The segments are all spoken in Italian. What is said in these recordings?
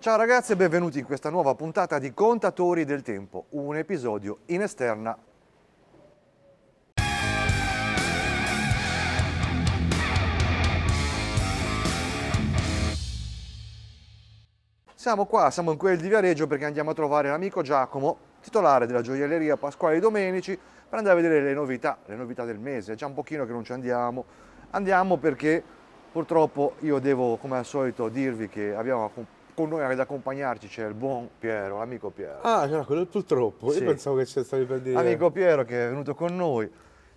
Ciao ragazzi e benvenuti in questa nuova puntata di Contatori del Tempo, un episodio in esterna Siamo qua, siamo in quel di Viareggio perché andiamo a trovare l'amico Giacomo, titolare della gioielleria Pasquale Domenici, per andare a vedere le novità, le novità del mese. È già un pochino che non ci andiamo. Andiamo perché purtroppo io devo, come al solito, dirvi che abbiamo con noi ad accompagnarci c'è il buon Piero, l'amico Piero. Ah, no, quello purtroppo, sì. io pensavo che c'è stato per dire... L'amico Piero che è venuto con noi,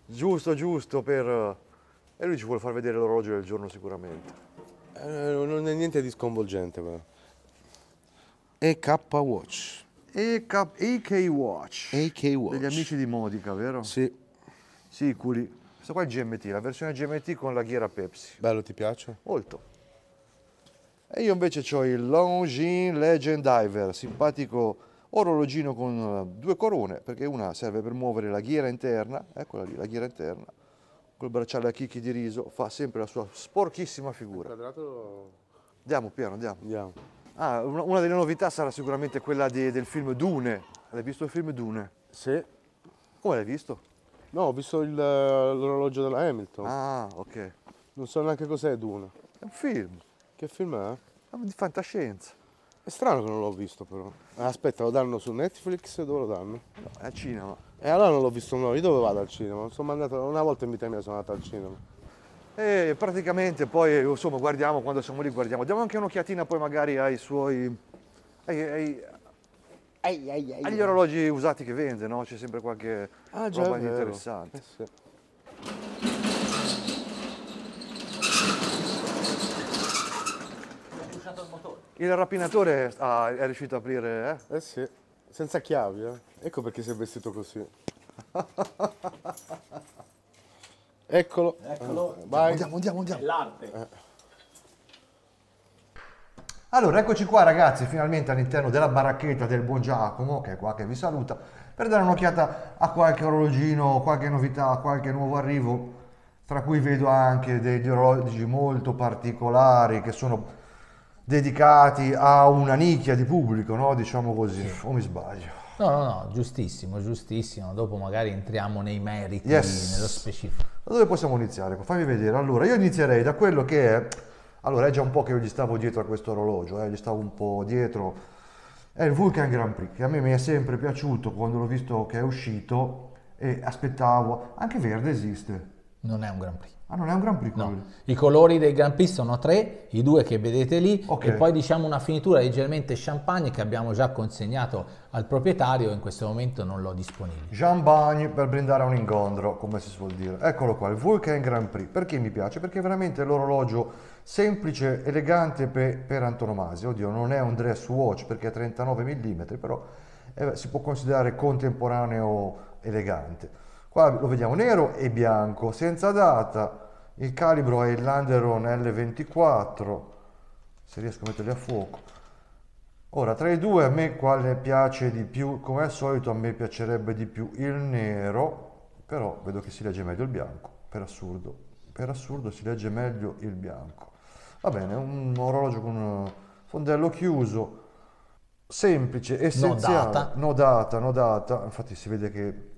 giusto, giusto per... Eh, e lui ci vuole far vedere l'orologio del giorno sicuramente. Eh, non è niente di sconvolgente però. EK Watch. EK, AK Watch. AK Watch. Degli amici di Modica, vero? Sì. Sicuri. Questo qua è GMT, la versione GMT con la ghiera Pepsi. Bello, ti piace? Molto. E io invece ho il Longines Legend Diver, simpatico orologino con eh, due corone, perché una serve per muovere la ghiera interna, eccola eh, lì, la ghiera interna, col bracciale a chicchi di riso, fa sempre la sua sporchissima figura. Il quadrato... Andiamo piano, andiamo. andiamo. Ah, una, una, delle novità sarà sicuramente quella di, del film Dune. L'hai visto il film Dune? Sì. Come l'hai visto? No, ho visto l'orologio della Hamilton. Ah, ok. Non so neanche cos'è Dune. È un film. Che film è? È di fantascienza. È strano che non l'ho visto però. Eh, aspetta, lo danno su Netflix? Dove lo danno? No, è al cinema. E eh, allora non l'ho visto noi, io dove vado al cinema? Sono andato, una volta in vita mia sono andato al cinema. E praticamente poi insomma guardiamo quando siamo lì guardiamo. Diamo anche un'occhiatina poi magari ai suoi. Ai, ai, ai, agli orologi usati che vende, no? C'è sempre qualche ah, roba interessante. Eh, sì. spezzato il motore. Il rapinatore ah, è riuscito a aprire, eh? Eh sì, senza chiavi, eh. Ecco perché si è vestito così. Eccolo. Eccolo. Vai. Andiamo, andiamo, andiamo. L'arte. Eh. Allora, eccoci qua ragazzi, finalmente all'interno della baracchetta del buon Giacomo, che è qua che vi saluta, per dare un'occhiata a qualche orologino, qualche novità, qualche nuovo arrivo, tra cui vedo anche degli orologi molto particolari che sono dedicati a una nicchia di pubblico, no? diciamo così, sì. o mi sbaglio? No, no, no, giustissimo, giustissimo, dopo magari entriamo nei meriti, yes. nello specifico. Da dove possiamo iniziare? Fammi vedere, allora io inizierei da quello che è, allora è già un po' che io gli stavo dietro a questo orologio, eh, gli stavo un po' dietro, è il Vulcan Grand Prix, che a me mi è sempre piaciuto quando l'ho visto che è uscito e aspettavo, anche Verde esiste. Non è un Grand Prix. Ah, non è un Grand Prix quello no. I colori del Grand Prix sono tre, i due che vedete lì, okay. e poi diciamo una finitura leggermente champagne che abbiamo già consegnato al proprietario, in questo momento non l'ho disponibile. Champagne per brindare a un incontro, come si suol dire. Eccolo qua, il Vulcan Grand Prix. Perché mi piace? Perché è veramente l'orologio semplice, elegante per, per antonomasia. Oddio, non è un dress watch perché è 39 mm, però eh, si può considerare contemporaneo elegante. Qua lo vediamo nero e bianco, senza data, il calibro è il Landeron L24, se riesco a metterli a fuoco. Ora, tra i due a me quale piace di più? Come al solito a me piacerebbe di più il nero, però vedo che si legge meglio il bianco, per assurdo. Per assurdo si legge meglio il bianco. Va bene, un orologio con eh, fondello chiuso, semplice, essenziale. No data. No data, no data. Infatti si vede che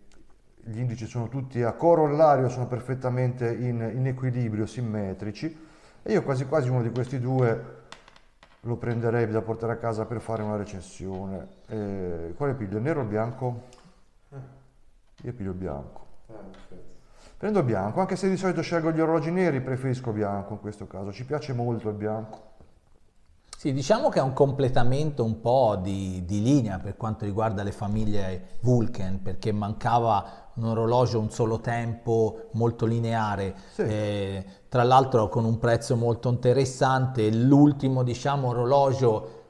gli indici sono tutti a corollario, sono perfettamente in, in equilibrio, simmetrici, e io quasi quasi uno di questi due lo prenderei da portare a casa per fare una recensione. Eh, quale piglio? nero o bianco? Eh. Io piglio bianco. Eh, Prendo bianco, anche se di solito scelgo gli orologi neri, preferisco bianco in questo caso, ci piace molto il bianco. Sì, diciamo che è un completamento un po' di, di linea per quanto riguarda le famiglie Vulcan, perché mancava un orologio un solo tempo molto lineare, sì. eh, tra l'altro con un prezzo molto interessante, l'ultimo diciamo orologio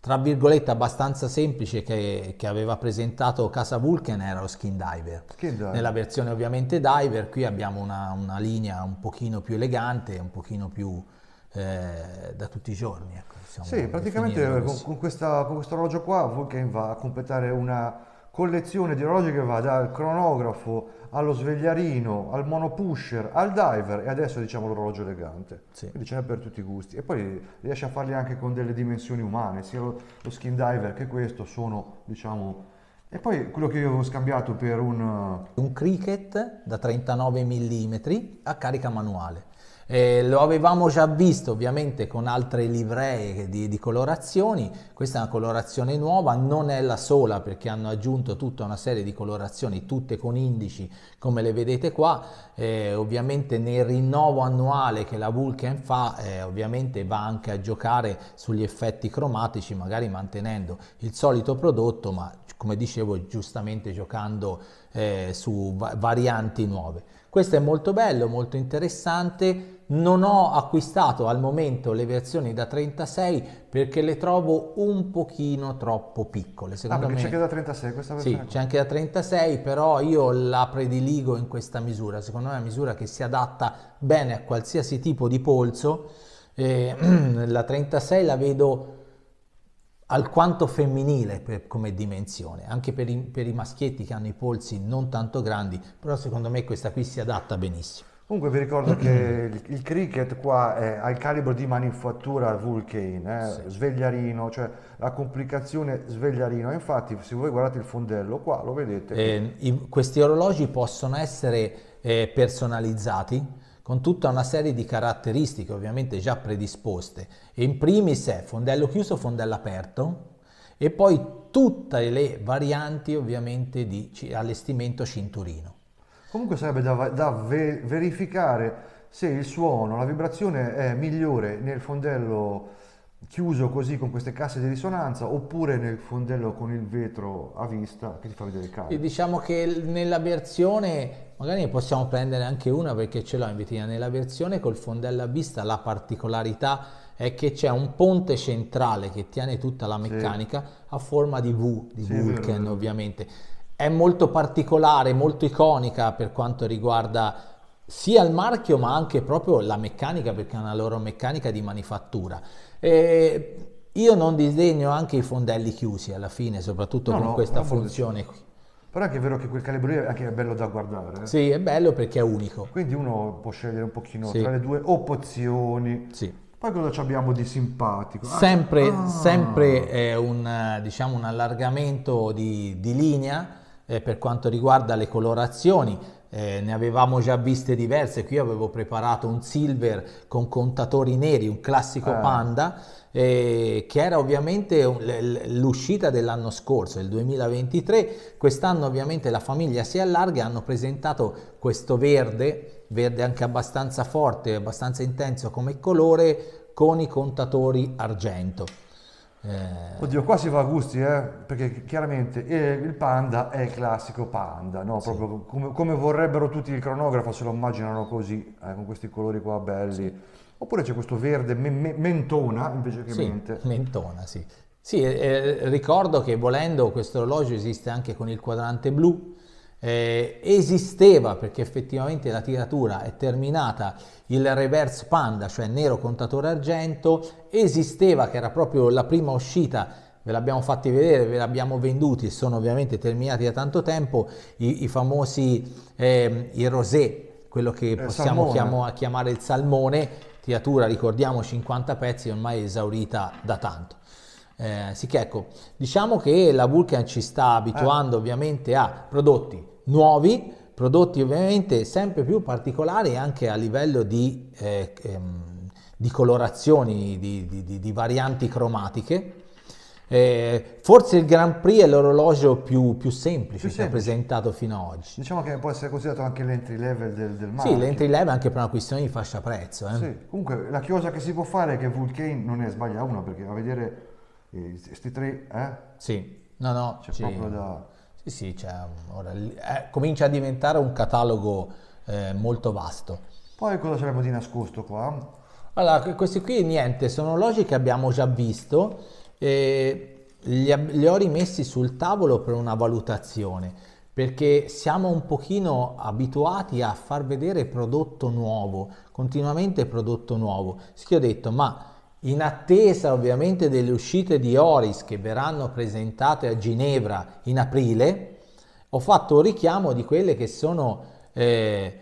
tra virgolette abbastanza semplice che, che aveva presentato Casa Vulcan era lo Skin Diver. Skin Diver. Nella versione ovviamente Diver qui abbiamo una, una, linea un pochino più elegante, un pochino più eh, da tutti i giorni. Ecco, sì, praticamente con, con, questa, con questo orologio qua Vulcan va a completare una collezione di orologi che va dal cronografo allo svegliarino, al monopusher, al diver e adesso diciamo l'orologio elegante. Sì. Quindi ce n'è per tutti i gusti. E poi riesce a farli anche con delle dimensioni umane, sia lo, skin diver che questo sono diciamo... E poi quello che io avevo scambiato per un... Un cricket da 39 mm a carica manuale. Eh, lo avevamo già visto ovviamente con altre livree di, di, colorazioni, questa è una colorazione nuova, non è la sola perché hanno aggiunto tutta una serie di colorazioni, tutte con indici come le vedete qua, eh, ovviamente nel rinnovo annuale che la Vulcan fa eh, ovviamente va anche a giocare sugli effetti cromatici, magari mantenendo il solito prodotto ma come dicevo giustamente giocando eh, su va varianti nuove. Questo è molto bello, molto interessante non ho acquistato al momento le versioni da 36 perché le trovo un pochino troppo piccole. Ah, secondo ah, me c'è anche da 36 questa versione? Sì, c'è anche da 36, però io la prediligo in questa misura. Secondo me è una misura che si adatta bene a qualsiasi tipo di polso. Eh, la 36 la vedo alquanto femminile per, come dimensione, anche per i, per i maschietti che hanno i polsi non tanto grandi, però secondo me questa qui si adatta benissimo. Comunque vi ricordo che il, cricket qua è al calibro di manifattura Vulcane, eh? sì. svegliarino, cioè la complicazione svegliarino. Infatti se voi guardate il fondello qua lo vedete. Eh, i, questi orologi possono essere eh, personalizzati con tutta una serie di caratteristiche ovviamente già predisposte. in primis è fondello chiuso, fondello aperto e poi tutte le varianti ovviamente di allestimento cinturino. Comunque sarebbe da, da ve, verificare se il suono, la vibrazione è migliore nel fondello chiuso così con queste casse di risonanza oppure nel fondello con il vetro a vista che ti fa vedere il caldo. E diciamo che nella versione, magari ne possiamo prendere anche una perché ce l'ho in vetrina, nella versione col fondello a vista la particolarità è che c'è un ponte centrale che tiene tutta la meccanica sì. a forma di V, di sì, Vulcan ovviamente è molto particolare, molto iconica per quanto riguarda sia il marchio ma anche proprio la meccanica perché ha una loro meccanica di manifattura. E io non disdegno anche i fondelli chiusi alla fine, soprattutto no, con no, questa funzione qui. Però è anche vero che quel calibro lì è bello da guardare. Eh? Sì, è bello perché è unico. Quindi uno può scegliere un pochino sì. tra le due opzioni. Sì. Poi cosa abbiamo di simpatico? Ah. Sempre, ah. sempre un, diciamo, un, allargamento di, di linea eh, per quanto riguarda le colorazioni eh, ne avevamo già viste diverse qui avevo preparato un silver con contatori neri un classico eh. panda eh, che era ovviamente l'uscita dell'anno scorso, il 2023. Quest'anno ovviamente la famiglia si allarga, e hanno presentato questo verde, verde anche abbastanza forte, abbastanza intenso come colore, con i contatori argento. Eh... Oddio, qua si fa a gusti, eh? perché chiaramente eh, il panda è il classico panda, no? sì. come, come, vorrebbero tutti il cronografo, se lo immaginano così, eh, con questi colori qua belli. Sì. Oppure c'è questo verde me- me- mentona invece che sì, mente. Mentona, sì. Sì, eh, eh ricordo che volendo questo orologio esiste anche con il quadrante blu, eh, esisteva perché effettivamente la tiratura è terminata il reverse panda cioè nero contatore argento esisteva che era proprio la prima uscita ve l'abbiamo fatti vedere ve l'abbiamo venduti sono ovviamente terminati da tanto tempo i, i famosi eh, i rosé quello che eh, possiamo chiam- chiamare il salmone tiratura ricordiamo 50 pezzi ormai esaurita da tanto eh, sì che ecco, diciamo che la Vulcan ci sta eh. abituando eh. ovviamente a prodotti nuovi, prodotti ovviamente sempre più particolari anche a livello di, eh, ehm, di colorazioni, di, di, di, varianti cromatiche. Eh, forse il Grand Prix è l'orologio più, più semplice più che ha presentato fino ad oggi. Diciamo che può essere considerato anche l'entry level del, del marchio. Sì, l'entry level anche per una questione di fascia prezzo. Eh. Sì. Comunque la chiosa che si può fare è che Vulcane non ne sbaglia una perché a vedere questi eh, tre... Eh? Sì, no no. C'è cioè, proprio da... Sì, sì, cioè, ora, eh, comincia a diventare un catalogo eh, molto vasto. Poi cosa abbiamo di nascosto qua? Allora, questi qui niente, sono logi che abbiamo già visto, e li, li ho rimessi sul tavolo per una valutazione, perché siamo un pochino abituati a far vedere prodotto nuovo, continuamente prodotto nuovo. Sì, ho detto, ma in attesa ovviamente delle uscite di Oris che verranno presentate a Ginevra in aprile, ho fatto un richiamo di quelle che sono eh,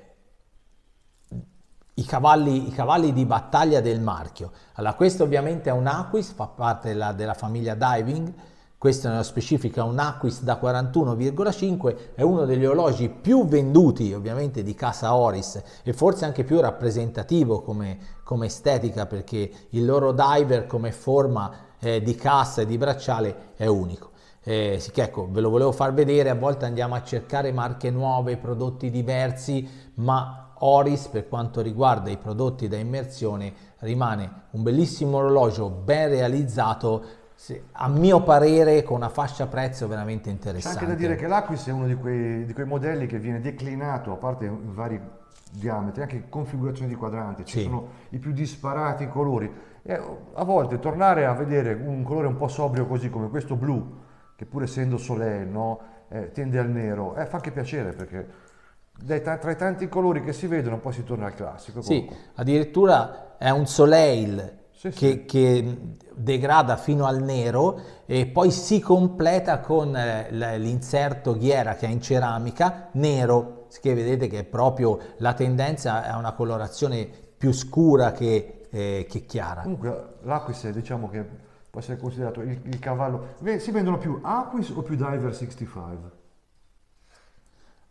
i, cavalli, i, cavalli, di battaglia del marchio. Allora, questo ovviamente è un Aquis, fa parte della, della famiglia Diving, questo nella specifica è un Aquis da 41,5, è uno degli orologi più venduti ovviamente di casa Oris e forse anche più rappresentativo come, come estetica perché il loro diver come forma eh, di cassa e di bracciale è unico. Eh, sì, ecco, ve lo volevo far vedere, a volte andiamo a cercare marche nuove, prodotti diversi, ma Oris per quanto riguarda i prodotti da immersione rimane un bellissimo orologio ben realizzato sì, a mio parere con una fascia prezzo veramente interessante. C'è anche da dire che l'Aquis è uno di quei, di quei, modelli che viene declinato, a parte in vari diametri, anche configurazioni di quadrante, ci sì. sono i più disparati colori. E a volte tornare a vedere un colore un po' sobrio così come questo blu, che pur essendo solenne eh, tende al nero, eh, fa anche piacere perché tra i tanti colori che si vedono poi si torna al classico. Comunque. Sì, addirittura è un soleil sì, che, sì. che, degrada fino al nero e poi si completa con eh, l'inserto ghiera che è in ceramica nero, che vedete che è proprio la tendenza a una colorazione più scura che, eh, che chiara. Comunque l'Aquis diciamo che può essere considerato il, il cavallo. Si vendono più Aquis o più Diver 65?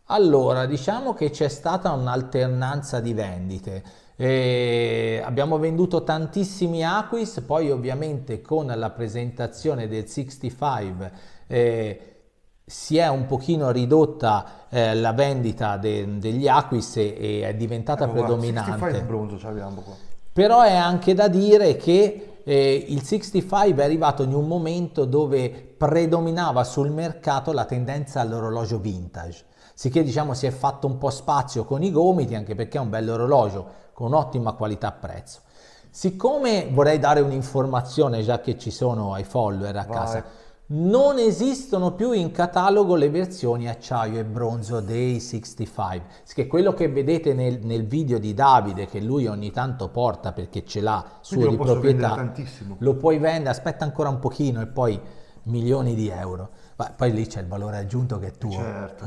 Allora, diciamo che c'è stata un'alternanza di vendite. E abbiamo venduto tantissimi acquis, poi ovviamente con la presentazione del 65 eh, si è un pochino ridotta eh, la vendita de- degli acquis e-, e, è diventata ecco predominante. Qua, 65 bronzo qua. Però è anche da dire che eh, il 65 è arrivato in un momento dove predominava sul mercato la tendenza all'orologio vintage, sicché diciamo si è fatto un po' spazio con i gomiti anche perché è un bello orologio, con ottima qualità prezzo. Siccome vorrei dare un'informazione, già che ci sono ai follower a Vai. casa, non esistono più in catalogo le versioni acciaio e bronzo dei 65, che quello che vedete nel, nel, video di Davide che lui ogni tanto porta perché ce l'ha su di proprietà, lo puoi vendere, aspetta ancora un pochino e poi milioni di euro. Ma poi lì c'è il valore aggiunto che è tuo. Certo.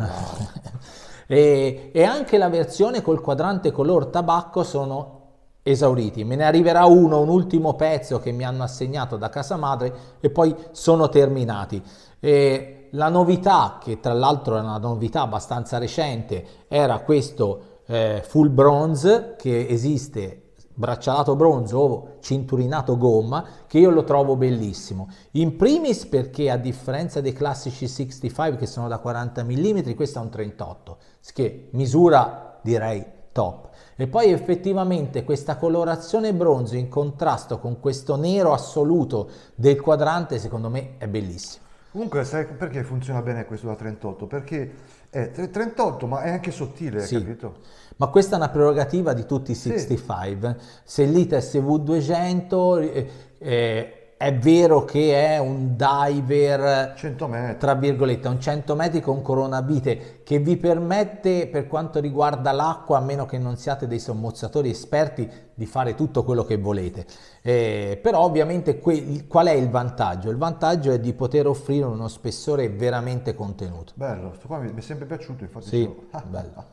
e, e anche la versione col quadrante color tabacco sono esauriti. Me ne arriverà uno, un ultimo pezzo che mi hanno assegnato da casa madre e poi sono terminati. E la novità, che tra l'altro è una novità abbastanza recente, era questo eh, full bronze che esiste braccialato bronzo o cinturinato gomma che io lo trovo bellissimo. In primis perché a differenza dei classici 65 che sono da 40 mm, questo è un 38, che misura direi top. E poi effettivamente questa colorazione bronzo in contrasto con questo nero assoluto del quadrante secondo me è bellissimo Comunque, sai perché funziona bene questo da 38? Perché è 38, ma è anche sottile, sì. capito? Ma questa è una prerogativa di tutti i 65. Sì. Se l'ITA SV200 eh, eh, è vero che è un diver, 100 metri. tra virgolette, un 100 metri con coronavite che vi permette per quanto riguarda l'acqua, a meno che non siate dei sommozzatori esperti, di fare tutto quello che volete. Eh, però ovviamente que- qual è il vantaggio? Il vantaggio è di poter offrire uno spessore veramente contenuto. Bello, sto qua mi, è sempre piaciuto, infatti. Sì, sono... bello.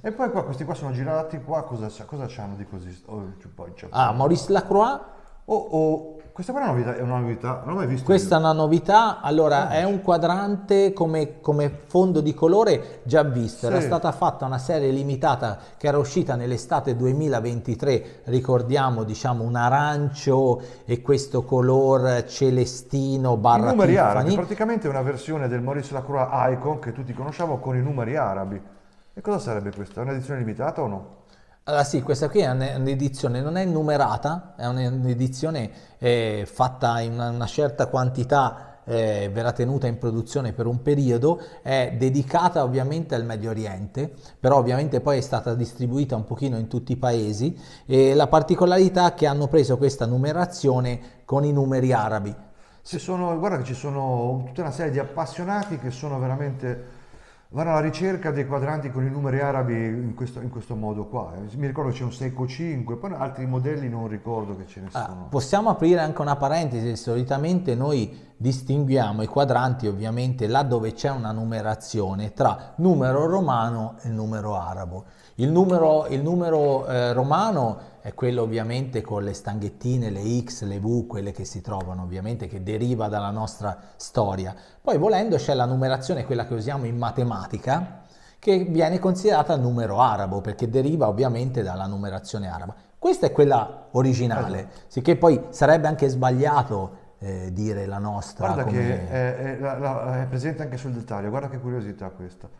E poi qua, questi qua sono girati qua, cosa, cosa c'hanno di così? Oh, poi c'è... Ah, Maurice Lacroix. O, oh, oh, questa è una novità, è una novità, non l'ho mai vista. Questa io. è una novità, allora ah. è un quadrante come, come, fondo di colore già visto, sì. era stata fatta una serie limitata che era uscita nell'estate 2023, ricordiamo diciamo un arancio e questo color celestino barra I numeri Tiffany. arabi, praticamente è una versione del Maurizio Lacroix Icon che tutti conosciamo con i numeri arabi. E cosa sarebbe questa? È un'edizione limitata o no? Allora sì, questa qui è un'edizione, non è numerata, è un'edizione eh, fatta in una, una certa quantità, eh, verrà tenuta in produzione per un periodo, è dedicata ovviamente al Medio Oriente, però ovviamente poi è stata distribuita un pochino in tutti i paesi e la particolarità è che hanno preso questa numerazione con i numeri arabi. Sono, guarda che ci sono tutta una serie di appassionati che sono veramente vanno alla ricerca dei quadranti con i numeri arabi in questo, in questo modo qua. Eh, mi ricordo c'è un secco 5, poi altri modelli non ricordo che ce ne ah, sono. Ah, possiamo aprire anche una parentesi, solitamente noi distinguiamo i quadranti ovviamente là dove c'è una numerazione tra numero romano e numero arabo. Il numero, il numero eh, romano è quello ovviamente con le stanghettine, le X, le V, quelle che si trovano ovviamente, che deriva dalla nostra storia. Poi volendo c'è la numerazione, quella che usiamo in matematica, che viene considerata numero arabo, perché deriva ovviamente dalla numerazione araba. Questa è quella originale, esatto. sicché poi sarebbe anche sbagliato eh, dire la nostra. Guarda come... che è, è, la, la, è presente anche sul dettaglio, guarda che curiosità questa.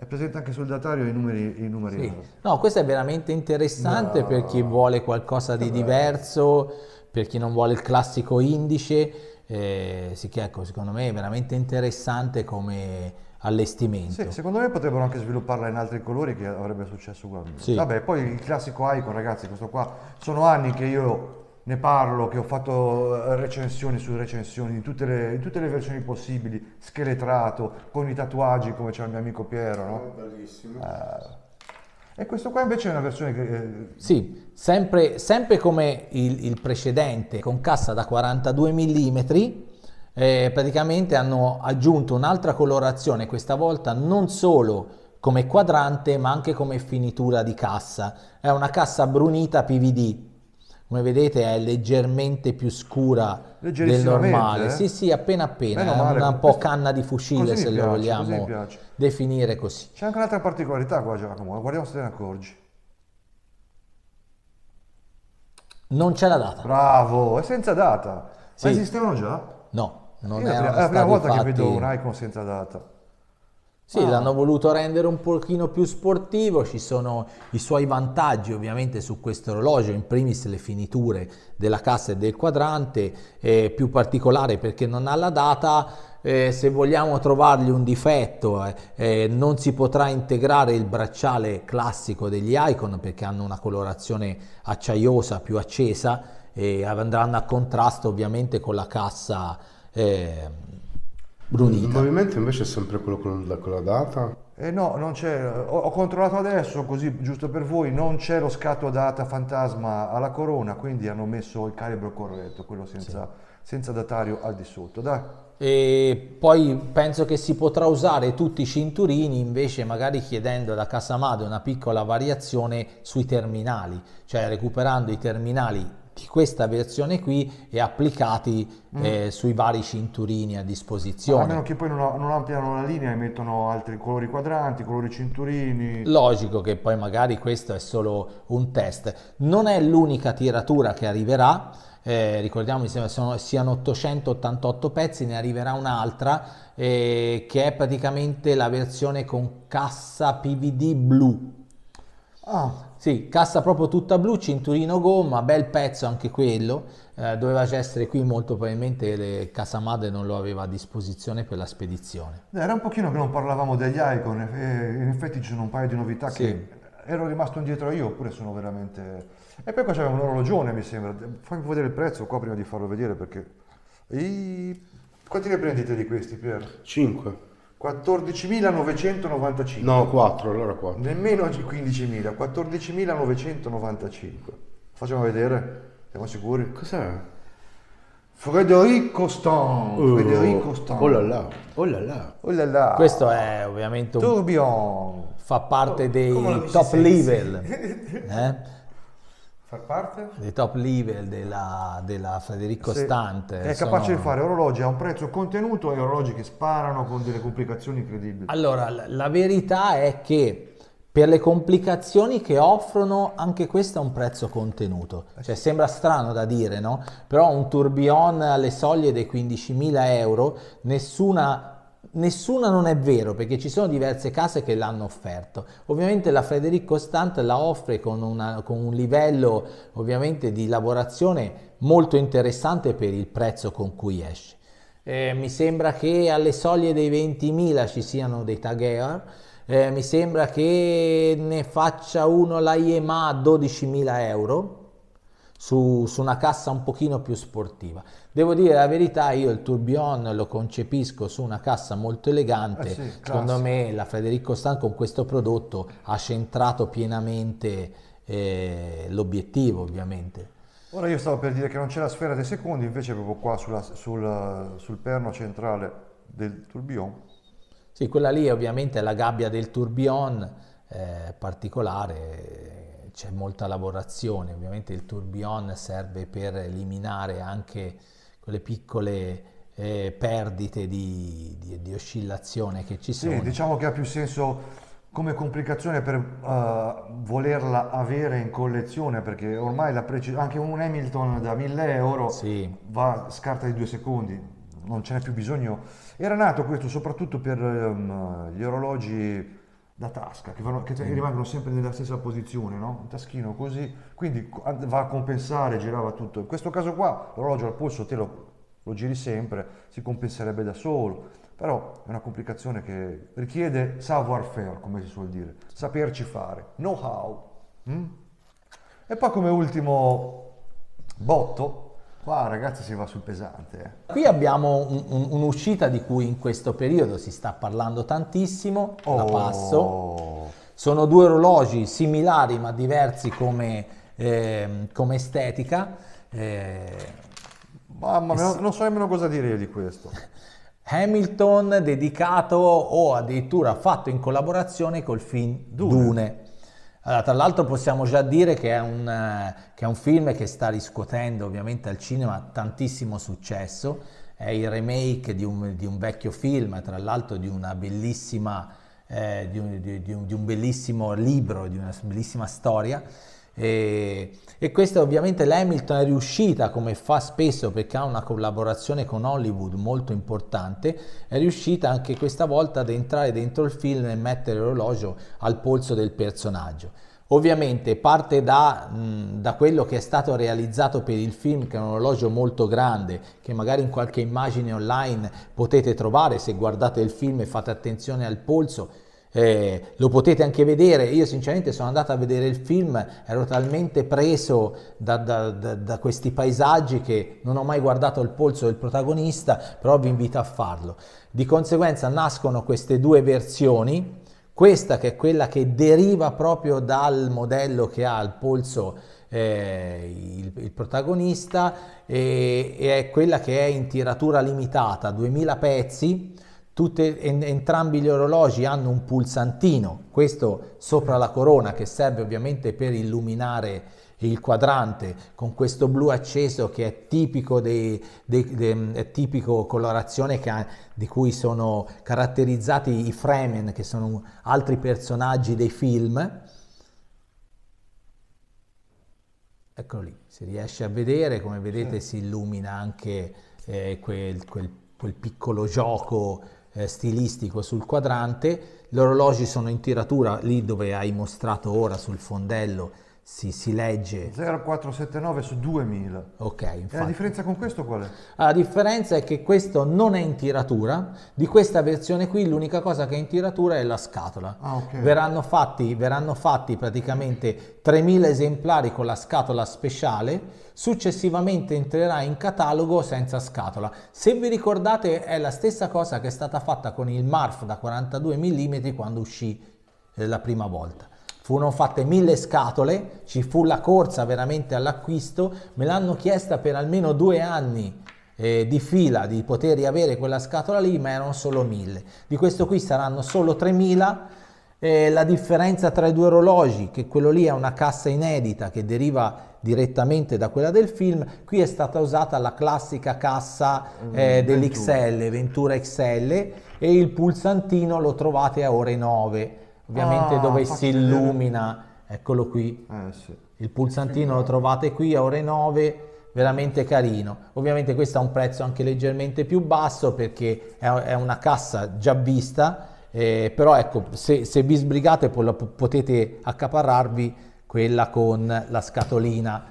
È presente anche sul datario i numeri. I numeri sì. No, questo è veramente interessante no. per chi vuole qualcosa di eh diverso, per chi non vuole il classico indice. Eh, sì che ecco, secondo me è veramente interessante come allestimento. Sì, secondo me potrebbero anche svilupparla in altri colori che avrebbe successo ugualmente. Sì. Vabbè, poi il classico icon, ragazzi, questo qua sono anni che io ne parlo, che ho fatto eh, recensioni su recensioni in tutte le, di tutte le versioni possibili, scheletrato, con i tatuaggi come c'è il mio amico Piero, no? Oh, bellissimo. Eh. E questo qua invece è una versione che... Eh, sì, sempre, sempre come il, il, precedente, con cassa da 42 mm, eh, praticamente hanno aggiunto un'altra colorazione, questa volta non solo come quadrante ma anche come finitura di cassa. È una cassa brunita PVD, come vedete è leggermente più scura del normale. Eh? Sì, sì, appena appena, Meno è un po' canna di fucile se piace, lo vogliamo così definire così. C'è anche un'altra particolarità qua Giacomo, eh, guardiamo se te ne accorgi. Non c'è la data. Bravo, è senza data. Sì. Ma esistevano già? No, non è la prima volta infatti... che vedo un icon senza data. Sì, ah. l'hanno voluto rendere un pochino più sportivo, ci sono i suoi vantaggi ovviamente su questo orologio, in primis le finiture della cassa e del quadrante, è più particolare perché non ha la data, eh, se vogliamo trovargli un difetto eh, eh non si potrà integrare il bracciale classico degli Icon perché hanno una colorazione acciaiosa più accesa e andranno a contrasto ovviamente con la cassa eh, Brunita. Il movimento invece è sempre quello con la, con la data? Eh no, non c'è, ho, ho, controllato adesso, così giusto per voi, non c'è lo scatto data fantasma alla corona, quindi hanno messo il calibro corretto, quello senza, sì. senza datario al di sotto. Dai. E poi penso che si potrà usare tutti i cinturini invece magari chiedendo alla Casamado una piccola variazione sui terminali, cioè recuperando i terminali di questa versione qui e applicati mm. eh, sui vari cinturini a disposizione. A meno che poi non, non, ampliano la linea e mettono altri colori quadranti, colori cinturini. Logico che poi magari questo è solo un test. Non è l'unica tiratura che arriverà, eh, ricordiamo che siano, siano 888 pezzi, ne arriverà un'altra eh, che è praticamente la versione con cassa PVD blu. Ah. Sì, cassa proprio tutta blu, cinturino gomma, bel pezzo anche quello, eh, doveva già essere qui molto probabilmente le, casa madre non lo aveva a disposizione per la spedizione. Eh, era un pochino che non parlavamo degli Icon, eh, eh, in effetti ci sono un paio di novità sì. che ero rimasto indietro io oppure sono veramente... E poi qua c'è un orologione mi sembra, fammi vedere il prezzo qua prima di farlo vedere perché... I... Quanti ne prendete di questi Pier? 5. 14.995. No, 4, allora 4. Nemmeno 15.000, 14.995. Facciamo vedere, siamo sicuri? Cos'è? Frederico Stan. Oh, Frederico Stan. Oh là là, oh là là. Oh là là. Questo è ovviamente un... Tourbillon. Fa parte oh, dei top level. eh? Far parte? Dei top level della, della Federico Se Stante. È capace sono... di fare orologi a un prezzo contenuto e orologi che sparano con delle complicazioni incredibili. Allora, la, verità è che per le complicazioni che offrono, anche questo è un prezzo contenuto. Eh cioè, sembra strano da dire, no? Però un tourbillon alle soglie dei 15.000 euro, nessuna Nessuna non è vero perché ci sono diverse case che l'hanno offerto. Ovviamente la Frederico Stant la offre con, una, con un livello ovviamente di lavorazione molto interessante per il prezzo con cui esce. Eh, mi sembra che alle soglie dei 20.000 ci siano dei tag air. Eh, mi sembra che ne faccia uno la IEMA a 12.000 euro su, su una cassa un pochino più sportiva. Devo dire la verità, io il tourbillon lo concepisco su una cassa molto elegante. Eh sì, Secondo me la Federico Stan con questo prodotto ha centrato pienamente eh, l'obiettivo, ovviamente. Ora io stavo per dire che non c'è la sfera dei secondi, invece proprio qua sulla, sul, sul perno centrale del tourbillon. Sì, quella lì ovviamente è la gabbia del tourbillon eh, particolare, c'è molta lavorazione, ovviamente il tourbillon serve per eliminare anche quelle piccole eh, perdite di, di, di, oscillazione che ci sono. Sì, diciamo che ha più senso come complicazione per uh, volerla avere in collezione perché ormai la precis- anche un Hamilton da 1000 euro sì. va scarta di due secondi non ce n'è più bisogno era nato questo soprattutto per um, gli orologi da tasca, che, vanno, che mm. rimangono sempre nella stessa posizione, no? un taschino così, quindi va a compensare, girava tutto. In questo caso qua l'orologio al polso te lo, lo giri sempre, si compenserebbe da solo, però è una complicazione che richiede savoir faire, come si suol dire, saperci fare, know-how. Mm? E poi come ultimo botto, Qua ragazzi si va sul pesante. Eh. Qui abbiamo un, un, un'uscita di cui in questo periodo si sta parlando tantissimo, oh. la passo. Sono due orologi similari ma diversi come, eh, come estetica. Eh, Mamma mia, non so nemmeno cosa dire io di questo. Hamilton dedicato o addirittura fatto in collaborazione col film Dune. Dune. Allora, tra l'altro possiamo già dire che è, un, eh, che è, un, film che sta riscuotendo ovviamente al cinema tantissimo successo, è il remake di un, di un vecchio film, tra l'altro di, eh, di, un, di un bellissimo libro, di una bellissima storia e, e questa ovviamente l'Hamilton è riuscita, come fa spesso perché ha una collaborazione con Hollywood molto importante, è riuscita anche questa volta ad entrare dentro il film e mettere l'orologio al polso del personaggio. Ovviamente parte da, mh, da, quello che è stato realizzato per il film, che è un orologio molto grande, che magari in qualche immagine online potete trovare se guardate il film e fate attenzione al polso eh, lo potete anche vedere, io sinceramente sono andato a vedere il film, ero talmente preso da, da, da, da, questi paesaggi che non ho mai guardato il polso del protagonista, però vi invito a farlo. Di conseguenza nascono queste due versioni, questa che è quella che deriva proprio dal modello che ha al polso eh, il, il, protagonista e, e è quella che è in tiratura limitata, 2000 pezzi, Tutte, en, entrambi gli orologi hanno un pulsantino, questo sopra la corona che serve ovviamente per illuminare il quadrante con questo blu acceso che è tipico, dei, dei, dei, è tipico colorazione ha, di cui sono caratterizzati i Fremen che sono altri personaggi dei film. Eccolo lì, si riesce a vedere, come vedete si illumina anche eh, quel, quel, quel piccolo gioco eh, stilistico sul quadrante, gli orologi sono in tiratura lì dove hai mostrato ora sul fondello si, si, legge 0,479 su 2000. Ok, infatti. E la differenza con questo qual è? Ah, la differenza è che questo non è in tiratura, di questa versione qui l'unica cosa che è in tiratura è la scatola. Ah, okay. verranno, fatti, verranno fatti praticamente 3000 esemplari con la scatola speciale, successivamente entrerà in catalogo senza scatola. Se vi ricordate è la stessa cosa che è stata fatta con il Marf da 42 mm quando uscì eh, la prima volta furono fatte mille scatole, ci fu la corsa veramente all'acquisto, me l'hanno chiesta per almeno due anni eh, di fila di poter riavere quella scatola lì, ma erano solo mille. Di questo qui saranno solo 3000. Eh, la differenza tra i due orologi, che quello lì è una cassa inedita che deriva direttamente da quella del film, qui è stata usata la classica cassa mm, eh, dell'XL, Ventura XL, e il pulsantino lo trovate a ore 9 ovviamente ah, dove si vedere. illumina, eccolo qui. Eh, sì. Il pulsantino lo trovate qui a ore 9, veramente carino. Ovviamente questo ha un prezzo anche leggermente più basso perché è una cassa già vista, eh, però ecco, se, se vi sbrigate potete accaparrarvi quella con la scatolina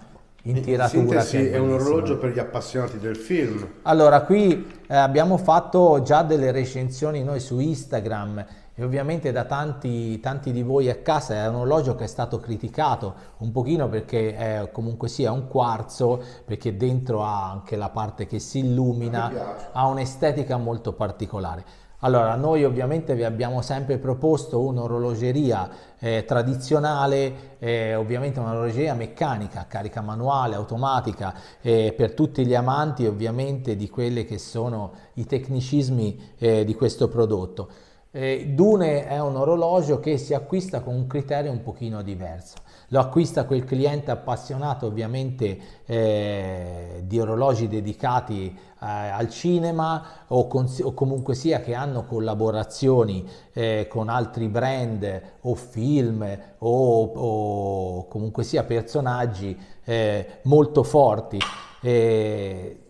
in tiratura. Sì, è, è un orologio per gli appassionati del film. Allora, qui eh, abbiamo fatto già delle recensioni noi su Instagram e ovviamente da tanti, tanti, di voi a casa è un orologio che è stato criticato un pochino perché è comunque sia un quarzo perché dentro ha anche la parte che si illumina ha un'estetica molto particolare allora noi ovviamente vi abbiamo sempre proposto un'orologeria eh, tradizionale eh, ovviamente un'orologeria meccanica carica manuale automatica eh, per tutti gli amanti ovviamente di quelli che sono i tecnicismi eh, di questo prodotto eh, Dune è un orologio che si acquista con un criterio un pochino diverso. Lo acquista quel cliente appassionato ovviamente eh, di orologi dedicati eh, al cinema o, con, o, comunque sia che hanno collaborazioni eh, con altri brand o film o, o comunque sia personaggi eh, molto forti. Eh,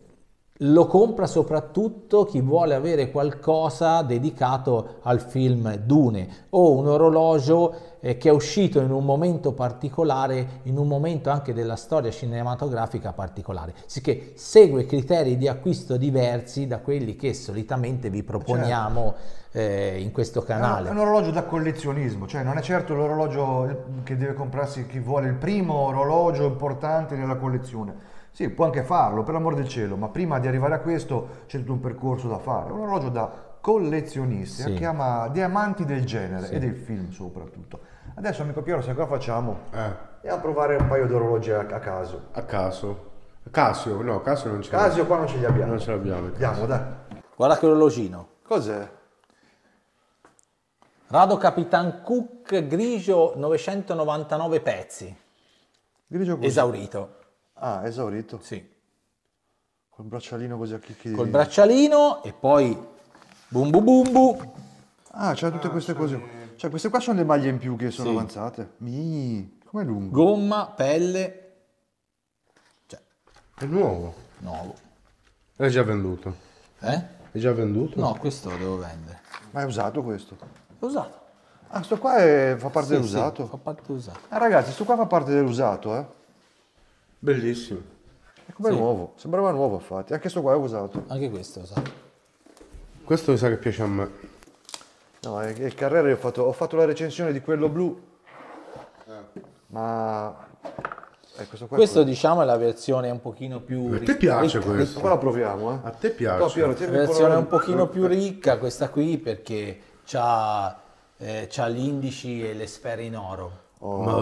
lo compra soprattutto chi vuole avere qualcosa dedicato al film Dune o un orologio eh, che è uscito in un momento particolare, in un momento anche della storia cinematografica particolare, sicché segue criteri di acquisto diversi da quelli che solitamente vi proponiamo certo. eh, in questo canale. È un, è un orologio da collezionismo, cioè non è certo l'orologio che deve comprarsi chi vuole il primo orologio importante nella collezione sì, può anche farlo, per l'amor del cielo, ma prima di arrivare a questo c'è tutto un percorso da fare. un orologio da collezionista sì. che ama diamanti del genere sì. e del film soprattutto. Adesso, amico Piero, se cosa facciamo? Eh. Andiamo a provare un paio di orologi a, a caso. A caso? Casio, no, Casio non ce l'abbiamo. Casio qua non ce li abbiamo. Non ce l'abbiamo. Andiamo, dai. Guarda che orologino. Cos'è? Rado Capitan Cook grigio 999 pezzi. Grigio così. Esaurito. Ah, esaurito? Sì. Col braccialino così a chicchi di Col braccialino e poi bum bum bum bum. Ah, c'è tutte ah, queste cioè... cose. Cioè, queste qua sono le maglie in più che sono sì. avanzate. Mi, com'è lungo? Gomma, pelle. Cioè, è nuovo. Nuovo. È già venduto. Eh? È già venduto? No, questo lo devo vendere. Ma è usato questo? È usato. Ah, sto qua è, fa parte sì, dell'usato? Sì, fa parte dell'usato. Ah, ragazzi, questo qua fa parte dell'usato, eh? Bellissimo. È come sì. nuovo, sembrava nuovo infatti, anche questo qua è usato. Anche questo è usato. Questo mi sa che piace a me. No, è il Carrera ho fatto, ho fatto la recensione di quello blu, eh. ma eh, questo, questo diciamo è la versione un pochino più A te piace ricca, questo? Qua la proviamo, eh. A te piace. No, Piero, la versione un pochino più ricca questa qui perché ha eh, indici e le sfere in oro. Oh. Ma...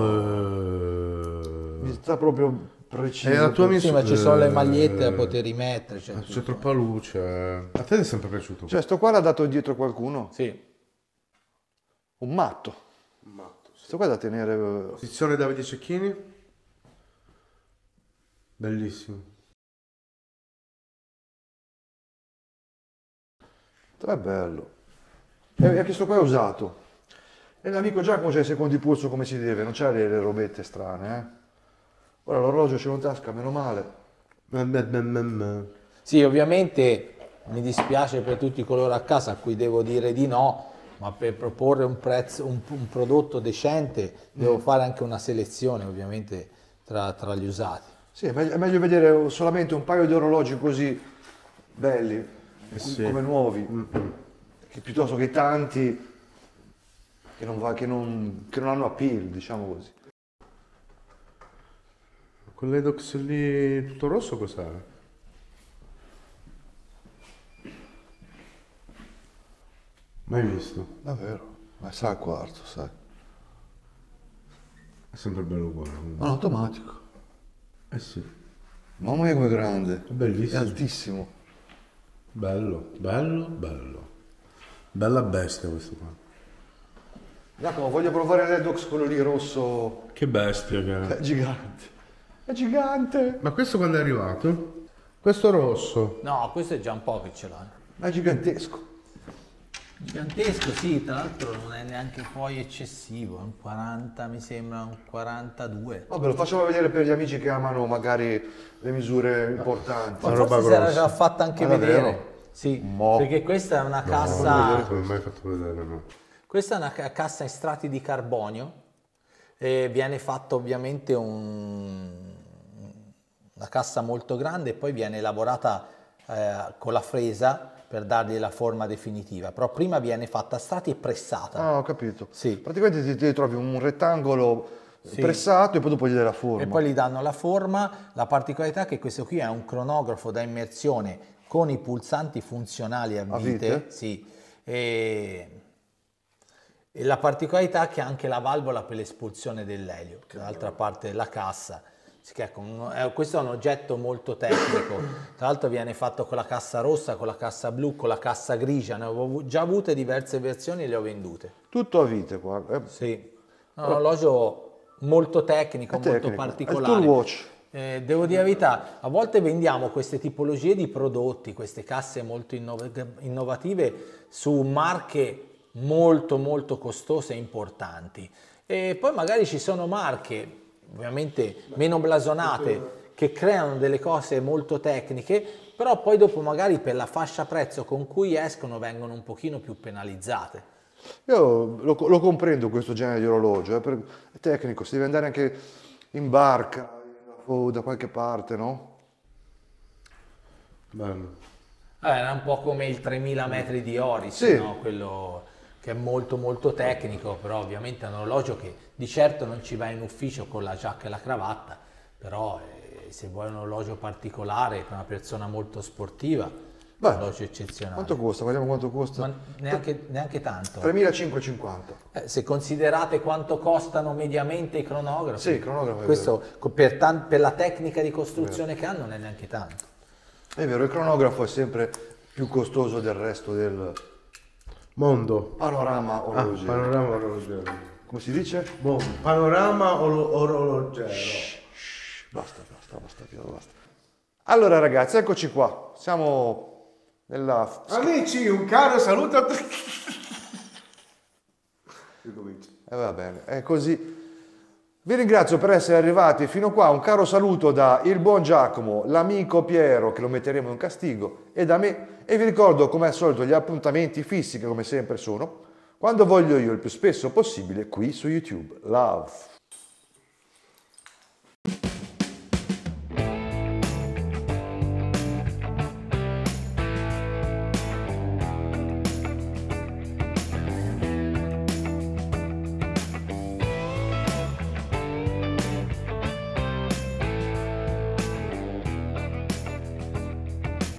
Mi sta proprio preciso. E la tua missione. sì, ma ci sono le magliette da eh, poter rimettere. Cioè, c'è tutto. troppa luce. A te è sempre piaciuto. Cioè, sto qua l'ha dato dietro qualcuno? Sì. Un matto. Un matto. Sì. Sto qua da tenere. Posizione eh, Davide Cecchini. Bellissimo. È bello. E anche questo qua è usato. E l'amico Giacomo c'è cioè, i secondi polso come si deve, non c'ha le, le robette strane, eh? Ora l'orologio ce l'ho in tasca, meno male. Sì, ovviamente mi dispiace per tutti coloro a casa a cui devo dire di no, ma per proporre un, prezzo, un, un prodotto decente devo mm. fare anche una selezione ovviamente tra, tra gli usati. Sì, è meglio vedere solamente un paio di orologi così belli, eh sì. come nuovi, mm, mm. che piuttosto che tanti che non, va, che non, che non hanno appeal, diciamo così. Quell'edox lì tutto rosso cos'è? Mai visto? Davvero? Ma sa a quarto, sai. È sempre bello uguale. Ma ah, automatico. Eh sì. Mamma mia come grande. È bellissimo. È altissimo. Bello, bello, bello. Bella bestia questo qua. Giacomo, voglio provare l'Edox quello lì rosso. Che bestia che è. È gigante. È gigante. Ma questo quando è arrivato? Questo rosso. No, questo è già un po' che ce l'ha. Ma è gigantesco. Gigantesco, sì, tra l'altro non è neanche poi eccessivo, è un 40, mi sembra un 42. Vabbè, lo facciamo vedere per gli amici che amano magari le misure importanti. Ma roba si era già fatta anche ah, vedere. Davvero? Sì, Mo. perché questa è una no, cassa... Non mai fatto vedere, no. Questa è una cassa in strati di carbonio e viene fatto ovviamente un una cassa molto grande e poi viene lavorata eh, con la fresa per dargli la forma definitiva, però prima viene fatta a strati e pressata. Ah, ho capito. Sì. Praticamente ti, ti trovi un rettangolo sì. pressato e poi dopo gli dai la forma. E poi gli danno la forma, la particolarità è che questo qui è un cronografo da immersione con i pulsanti funzionali a vite, a vite? Sì. E... e... la particolarità è che ha anche la valvola per l'espulsione dell'elio, che è l'altra parte della cassa. Ecco, eh, questo è un oggetto molto tecnico, tra l'altro viene fatto con la cassa rossa, con la cassa blu, con la cassa grigia, ne ho già avute diverse versioni e le ho vendute. Tutto a vite qua. Eh. Sì, è un orologio molto tecnico, molto tecnico. particolare. È watch. Eh, devo dire la verità, a volte vendiamo queste tipologie di prodotti, queste casse molto innovative su marche molto molto costose e importanti. E poi magari ci sono marche ovviamente meno blasonate, che creano delle cose molto tecniche, però poi dopo magari per la fascia prezzo con cui escono vengono un pochino più penalizzate. Io lo, lo comprendo questo genere di orologio, è, eh, per, è, tecnico, si deve andare anche in barca o da qualche parte, no? Bello. Eh, era un po' come il 3000 metri di Oris, sì. no? Quello che è molto molto tecnico, però ovviamente è un orologio che di certo non ci va in ufficio con la giacca e la cravatta, però eh, se vuoi un orologio particolare per una persona molto sportiva, Beh, un orologio eccezionale. Quanto costa? Guardiamo quanto costa. Neanche, neanche, tanto. 3.550. Eh, se considerate quanto costano mediamente i cronografi, sì, cronografi questo per, tan- per la tecnica di costruzione che hanno non è neanche tanto. È vero, il cronografo è sempre più costoso del resto del Mondo. Panorama orologero. Ah, panorama orologero. Come si dice? Mondo. Panorama oro- orologero. Shh, shh, basta, basta, basta, basta. Allora ragazzi, eccoci qua. Siamo nella... Amici, un caro saluto a tutti. E eh, va bene, è così. Vi ringrazio per essere arrivati fino qua, un caro saluto da il buon Giacomo, l'amico Piero, che lo metteremo in un castigo, e da me, e vi ricordo come al solito gli appuntamenti fissi che come sempre sono, quando voglio io, il più spesso possibile, qui su YouTube. Love!